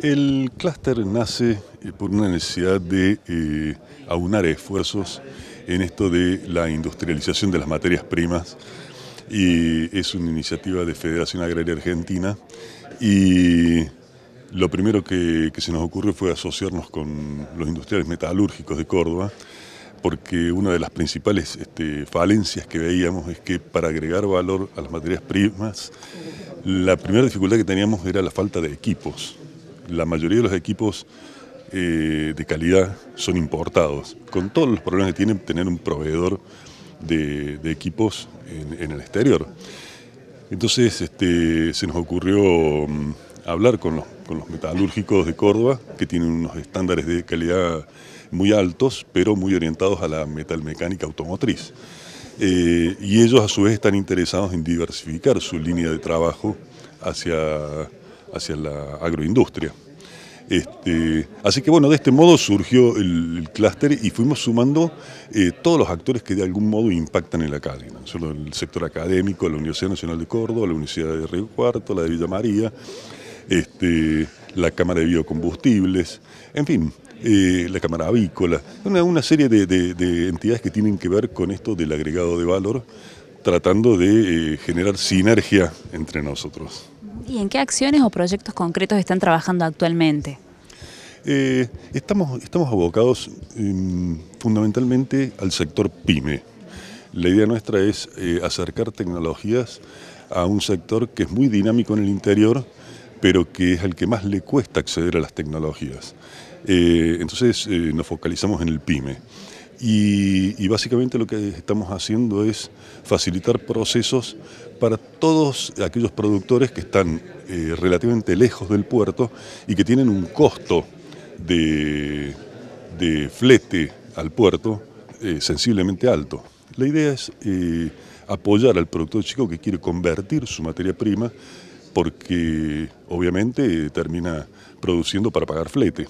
El clúster nace eh, por una necesidad de eh, aunar esfuerzos en esto de la industrialización de las materias primas y es una iniciativa de Federación Agraria Argentina y lo primero que, se nos ocurrió fue asociarnos con los industriales metalúrgicos de Córdoba porque una de las principales este, falencias que veíamos es que para agregar valor a las materias primas, la primera dificultad que teníamos era la falta de equipos la mayoría de los equipos eh, de calidad son importados, con todos los problemas que tiene tener un proveedor de, equipos en, el exterior. Entonces este, se nos ocurrió mm, hablar con los, metalúrgicos de Córdoba, que tienen unos estándares de calidad muy altos, pero muy orientados a la metalmecánica automotriz. Eh, y ellos a su vez están interesados en diversificar su línea de trabajo hacia, hacia la agroindustria. Este, así que bueno, de este modo surgió el, clúster y fuimos sumando eh, todos los actores que de algún modo impactan en la cadena, Solo el sector académico, la Universidad Nacional de Córdoba, la Universidad de Río Cuarto, la de Villa María, este, la Cámara de Biocombustibles, en fin, eh, la Cámara Avícola, una, serie de, entidades que tienen que ver con esto del agregado de valor, tratando de eh, generar sinergia entre nosotros. ¿Y en qué acciones o proyectos concretos están trabajando actualmente? Eh, estamos, estamos abocados em, fundamentalmente al sector pyme. La idea nuestra es eh, acercar tecnologías a un sector que es muy dinámico en el interior, pero que es al que más le cuesta acceder a las tecnologías. Eh, entonces nos focalizamos en el pyme. Y, básicamente lo que estamos haciendo es facilitar procesos para todos aquellos productores que están eh, relativamente lejos del puerto y que tienen un costo de, flete al puerto eh, sensiblemente alto. La idea es eh, apoyar al productor chico que quiere convertir su materia prima porque obviamente termina produciendo para pagar flete.